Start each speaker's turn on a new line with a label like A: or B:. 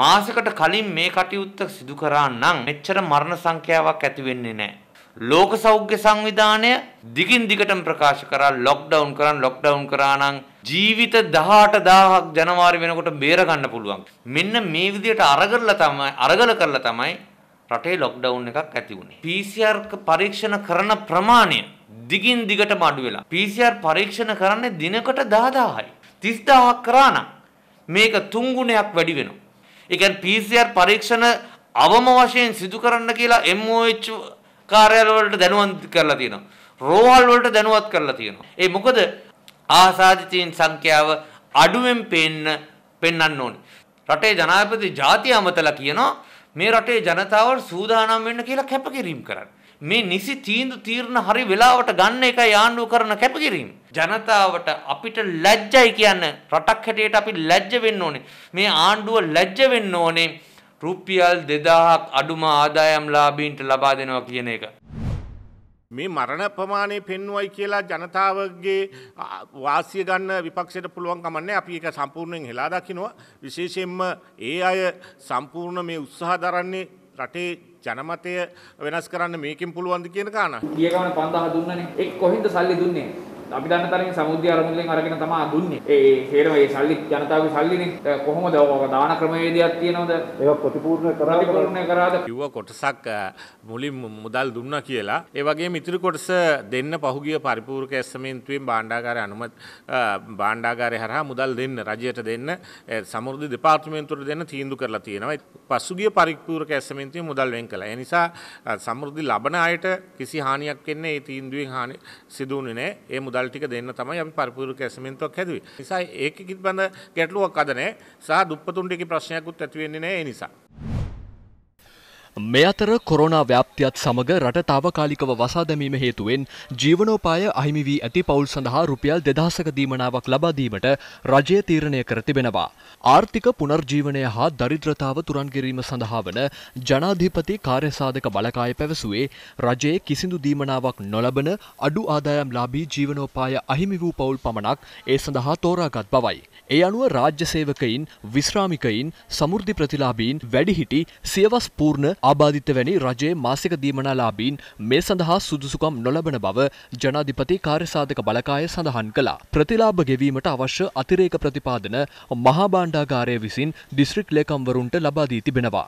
A: මාසෙකට කලින් මේ කටයුත්ත සිදු කරා නම් මෙච්චර මරණ සංඛ්‍යාවක් ඇති වෙන්නේ නැහැ. ලෝක සෞඛ්‍ය සංවිධානය දිගින් දිගටම ප්‍රකාශ කරා ලොක්ඩවුන් කරන් ලොක්ඩවුන් කරා නම් ජීවිත 18000ක් ජනවාරි වෙනකොට බේර ගන්න පුළුවන්. මෙන්න මේ විදිහට අරගලලා තමයි අරගල කරලා තමයි රටේ ලොක්ඩවුන් එකක් ඇති වුණේ. PCR පරීක්ෂණ කරන ප්‍රමාණය දිගින් දිගටම අඩු වෙලා. PCR පරීක්ෂණ කරන්නේ දිනකට 10000යි. 30000ක් කරා නම් මේක තුන් ගුණයක් වැඩි වෙනවා. ඒ කියන්නේ PCR පරීක්ෂණ අවම වශයෙන් සිදු කරන්න කියලා MOH කාර්යාල වලට දැනුවත් කරලා තියෙනවා. රෝහල් වලට දැනුවත් කරලා තියෙනවා. ඒ මොකද ආසාදිතයින් සංඛ්‍යාව අඩුවෙන් පෙන්න පෙන්වන්න ඕනේ. රටේ ජනාධිපති ජාතිය අමතලා කියනවා මේ රටේ ජනතාව සූදානම් වෙන්න කියලා කැපකිරීම කරන්න. මේ නිසි තීන්දුව තීරණ හරි වෙලාවට ගන්න එකයි ආණ්ඩුව කරන කැපකිරීම. ජනතාවට අපිට ලැජ්ජයි කියන රටක් හැටියට අපි ලැජ්ජ වෙන්න ඕනේ. මේ ආණ්ඩුව ලැජ්ජ වෙන්න ඕනේ. රුපියල් 2000ක් අඩුම ආදායම්ලාභීන්ට ලබා දෙනවා කියන එක. මේ මරණ ප්‍රමාණය පෙන්වයි කියලා ජනතාවගේ වාසිය
B: ගන්න විපක්ෂයට පුළුවන් කමන්නේ අපි එක සම්පූර්ණයෙන් හෙලා දකිනවා විශේෂයෙන්ම ඒ අය සම්පූර්ණ මේ උත්සාහ දරන්නේ රටේ ජනමතය වෙනස් කරන්න මේකින් පුළුවන්ද
C: කියන කාන. ගිය ගමන 5000 දුන්නනේ. එක් කොහෙන්ද සල්ලි දුන්නේ? අපි දන්න තරමින් සමුද්‍ය අරමුදලෙන් අරගෙන තමයි දුන්නේ. ඒ හේරම ඒ සල්ලි ජනතාවගේ සල්ලිනේ කොහොමද දාන ක්‍රමවේදයක්
A: තියෙනවද? ඒක ප්‍රතිපූර්ණ කරාද? ප්‍රතිපූර්ණ කරාද?
B: කිව්ව කොටසක් මුලින් මුදල් දුන්නා කියලා. ඒ වගේම ඉතුරු කොටස දෙන්න පහුගිය පරිපූර්ණක ඇස්තමේන්තුවෙන් භාණ්ඩාගාරය අනුමත භාණ්ඩාගාරය හරහා මුදල් දෙන්න රජයට දෙන්න සමෘද්ධි දෙපාර්තමේන්තුවට දෙන්න තීන්දුව කරලා තියෙනවා. පසුගිය පරිපූර්ණක ඇස්තමේන්තුවේ මුදල් වෙන් කළා. ඒ නිසා සමෘද්ධි ලබන අයට කිසි හානියක් වෙන්නේ ඒ තීන්දුවෙන් හානි සිදු වුණේ නැහැ. ඒ මුදල් මුදල් ටික දෙන්න තමයි අපි පරිපූර්ණ කැසමෙන්තුවක් හැදුවේ. නිසා ඒක කිත් බඳ ගැටලුවක් අද නැහැ. සහ දුප්පතුන්ට ප්‍රශ්නයක්වත් ඇති වෙන්නේ නැහැ ඒ නිසා.
C: මේ අතර කොරෝනා ව්‍යාප්තියත් සමග රට තාවකාලිකව වසා දැමීම හේතුවෙන් ජීවනෝපාය අහිමි වී ඇති පවුල් සඳහා රුපියල් දෙදහසක දීමනාවක් ලබා දීමට රජය තීරණය කර තිබෙනවා. ආර්ථික පුනර්ජීවනය හා දරිද්‍රතාව තුරන් කිරීම සඳහා වන ජනාධිපති කාර්යසාධක බලකාය පැවසුවේ රජයේ කිසිදු දීමනාවක් නොලබන අඩු ආදායම් ලාබී ජීවනෝපාය අහිමි වූ පවුල් පමණක් ඒ සඳහා තෝරාගත් බවයි. ඒ අනුව රාජ්‍ය සේවකයින් විශ්‍රාමිකයින් සමෘද්ධි ප්‍රතිලාභීන් වැඩිහිටි සියවස් පූර්ණ ආබාධිත වැනි රජයේ මාසික දීමනාලාභීන් මේ සඳහා සුදුසුකම් නොලබන බව ජනාධිපති කාර්යසාධක බලකාය සඳහන් කළා. ප්‍රතිලාභ ගෙවීමට අවශ්‍ය අතිරේක ප්‍රතිපාදන මහා භාණ්ඩාගාරය විසින් දිස්ත්‍රික් ලේකම්වරුන්ට ලබා දී තිබෙනවා.